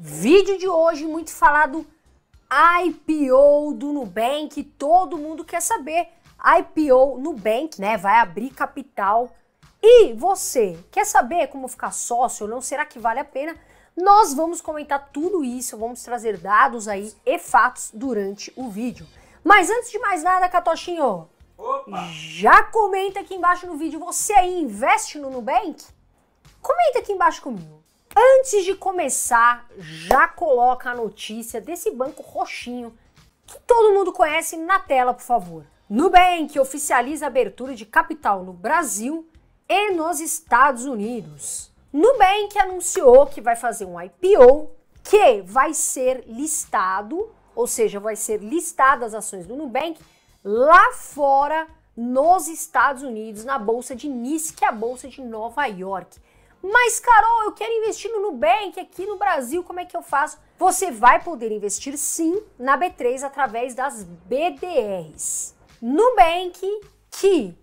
Vídeo de hoje muito falado IPO do Nubank, todo mundo quer saber. IPO Nubank, né, vai abrir capital. E você quer saber como ficar sócio ou não? Será que vale a pena? Nós vamos comentar tudo isso, vamos trazer dados aí e fatos durante o vídeo. Mas antes de mais nada, Catochinho, Opa. já comenta aqui embaixo no vídeo, você aí investe no Nubank? Comenta aqui embaixo comigo. Antes de começar, já coloca a notícia desse banco roxinho que todo mundo conhece na tela, por favor. Nubank oficializa a abertura de capital no Brasil e nos Estados Unidos. Nubank anunciou que vai fazer um IPO que vai ser listado, ou seja, vai ser listadas as ações do Nubank lá fora nos Estados Unidos, na bolsa de Nice, que é a bolsa de Nova York. Mas, Carol, eu quero investir no Nubank aqui no Brasil, como é que eu faço? Você vai poder investir sim na B3 através das BDRs. Nubank, que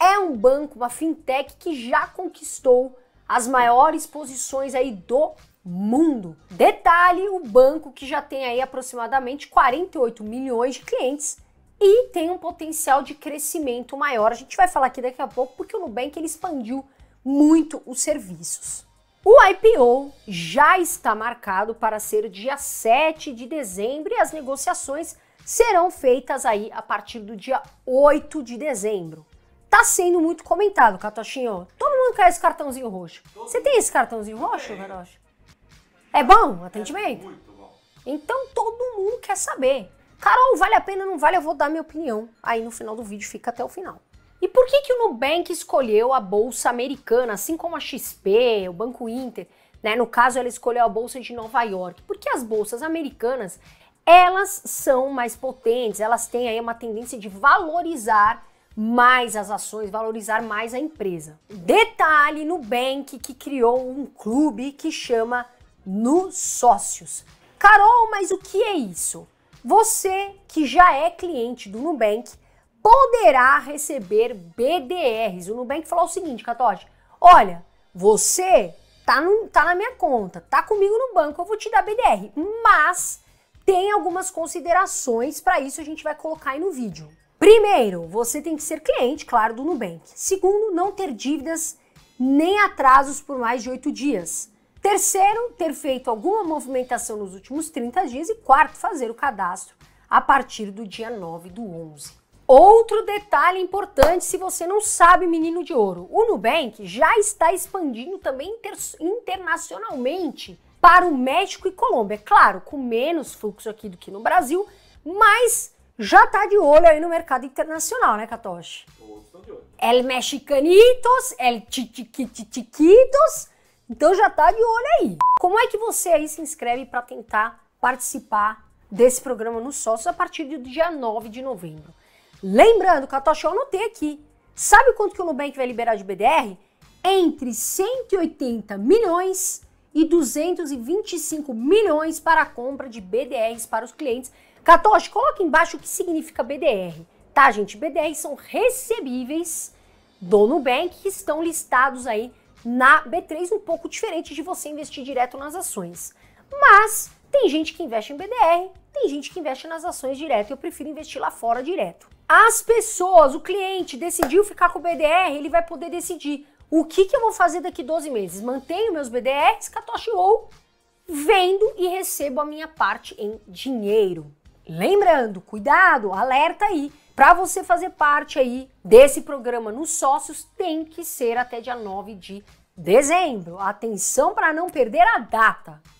é um banco, uma fintech que já conquistou as maiores posições aí do mundo. Detalhe, o banco que já tem aí aproximadamente 48 milhões de clientes e tem um potencial de crescimento maior. A gente vai falar aqui daqui a pouco porque o Nubank ele expandiu muito os serviços. O IPO já está marcado para ser dia 7 de dezembro e as negociações serão feitas aí a partir do dia 8 de dezembro. Tá sendo muito comentado, Catochinho. Todo mundo quer esse cartãozinho roxo. Você tem esse cartãozinho roxo, Garoche? É bom atendimento? É muito bom. Então todo mundo quer saber. Carol, vale a pena ou não vale? Eu vou dar minha opinião aí no final do vídeo, fica até o final. E por que, que o Nubank escolheu a bolsa americana, assim como a XP, o Banco Inter? Né? No caso, ela escolheu a bolsa de Nova York. Porque as bolsas americanas elas são mais potentes, elas têm aí uma tendência de valorizar mais as ações, valorizar mais a empresa. Detalhe no que criou um clube que chama Nos Sócios. Carol, mas o que é isso? Você que já é cliente do Nubank poderá receber BDRs. O Nubank falou o seguinte, Catote, olha, você tá, no, tá na minha conta, tá comigo no banco, eu vou te dar BDR, mas tem algumas considerações, para isso a gente vai colocar aí no vídeo. Primeiro, você tem que ser cliente, claro, do Nubank. Segundo, não ter dívidas nem atrasos por mais de oito dias. Terceiro, ter feito alguma movimentação nos últimos 30 dias. E quarto, fazer o cadastro a partir do dia 9 do 11. Outro detalhe importante, se você não sabe, menino de ouro, o Nubank já está expandindo também inter internacionalmente para o México e Colômbia. É claro, com menos fluxo aqui do que no Brasil, mas já está de olho aí no mercado internacional, né, Katoshi? El mexicanitos, el chiquitos, então já está de olho aí. Como é que você aí se inscreve para tentar participar desse programa no sócio a partir do dia 9 de novembro? Lembrando que a tua show aqui. Sabe quanto que o Nubank vai liberar de BDR? Entre 180 milhões e 225 milhões para a compra de BDRs para os clientes. Catoche, coloca embaixo o que significa BDR. Tá, gente? BDRs são recebíveis do Nubank que estão listados aí na B3, um pouco diferente de você investir direto nas ações. Mas tem gente que investe em BDR, tem gente que investe nas ações direto. Eu prefiro investir lá fora direto as pessoas, o cliente decidiu ficar com o BDR, ele vai poder decidir o que, que eu vou fazer daqui 12 meses. Mantenho meus BDRs, Catoshi ou vendo e recebo a minha parte em dinheiro. Lembrando, cuidado, alerta aí. Para você fazer parte aí desse programa nos sócios, tem que ser até dia 9 de dezembro. Atenção para não perder a data.